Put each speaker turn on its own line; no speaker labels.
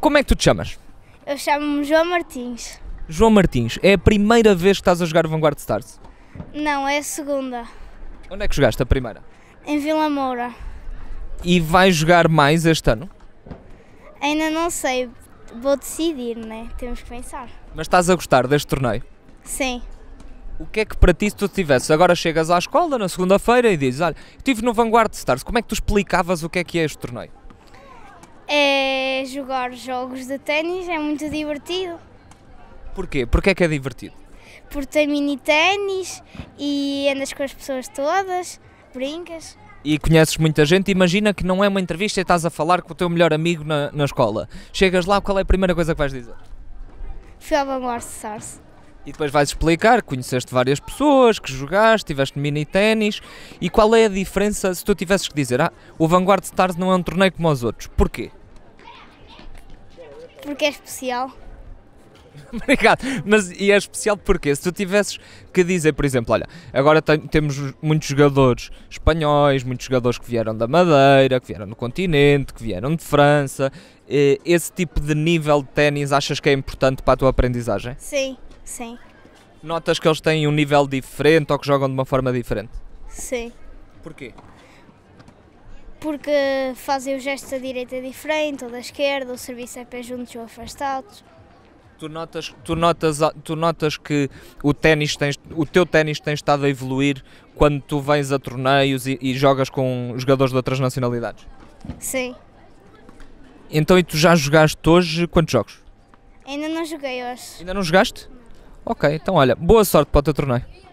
Como é que tu te chamas?
Eu chamo-me João Martins.
João Martins, é a primeira vez que estás a jogar Vanguard Stars?
Não, é a segunda. Onde é que
jogaste a primeira?
Em Vila Moura.
E vais jogar mais este ano?
Ainda não sei, vou decidir, né? Temos que pensar.
Mas estás a gostar deste torneio? Sim. O que é que para ti se tu tivesse? Agora chegas à escola na segunda-feira e dizes: Olha, estive no Vanguard Stars, como é que tu explicavas o que é que é este torneio?
É é jogar jogos de ténis, é muito divertido.
Porquê? Porquê é que é divertido?
Porque tem mini ténis e andas com as pessoas todas, brincas.
E conheces muita gente, imagina que não é uma entrevista e estás a falar com o teu melhor amigo na, na escola. Chegas lá, qual é a primeira coisa que vais dizer?
Fui ao almoçar
E depois vais explicar, conheceste várias pessoas, que jogaste, tiveste mini ténis. E qual é a diferença se tu tivesses que dizer, ah, o Vanguard Stars não é um torneio como os outros? Porquê?
Porque é especial.
Obrigado. Mas e é especial porque se tu tivesses que dizer, por exemplo, olha, agora tem, temos muitos jogadores espanhóis, muitos jogadores que vieram da Madeira, que vieram do continente, que vieram de França. Eh, esse tipo de nível de ténis achas que é importante para a tua aprendizagem?
Sim, sim.
Notas que eles têm um nível diferente ou que jogam de uma forma diferente?
Sim. Porquê? porque fazem o gesto da direita diferente ou da esquerda, o serviço é pé juntos ou afastados. Tu notas,
tu notas, tu notas que o, ténis tem, o teu ténis tem estado a evoluir quando tu vens a torneios e, e jogas com jogadores de outras nacionalidades? Sim. Então e tu já jogaste hoje quantos jogos?
Ainda não joguei hoje. Ainda não
jogaste? Ok, então olha, boa sorte para o teu torneio.